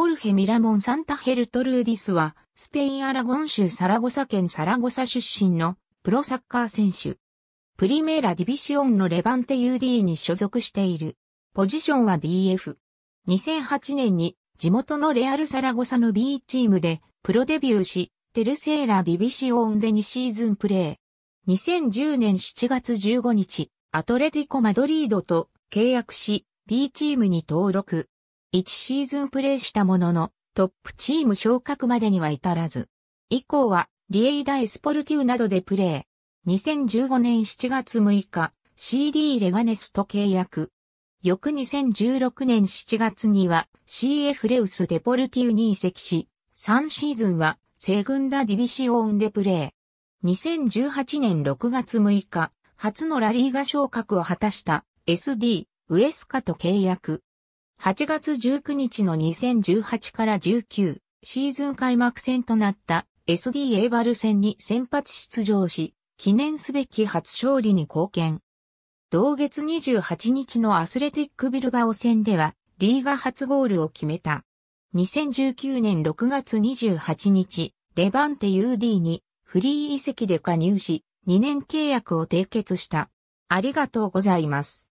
ホルヘ・ミラモン・サンタヘルトルーディスは、スペイン・アラゴン州サラゴサ県サラゴサ出身のプロサッカー選手。プリメーラ・ディビシオンのレバンテ UD に所属している。ポジションは DF。2008年に地元のレアル・サラゴサの B チームでプロデビューし、テルセーラ・ディビシオンで2シーズンプレー。2010年7月15日、アトレティコ・マドリードと契約し、B チームに登録。1シーズンプレーしたものの、トップチーム昇格までには至らず。以降は、リエイダイスポルティウなどでプレー。2015年7月6日、CD レガネスと契約。翌2016年7月には CF レウスデポルティウに移籍し、3シーズンはセグンダディビシオンでプレー。2018年6月6日、初のラリーガ昇格を果たした SD ウエスカと契約。8月19日の2018から19シーズン開幕戦となった SD エバル戦に先発出場し、記念すべき初勝利に貢献。同月28日のアスレティックビルバオ戦では、リーガ初ゴールを決めた。2019年6月28日、レバンテ UD にフリー移籍で加入し、2年契約を締結した。ありがとうございます。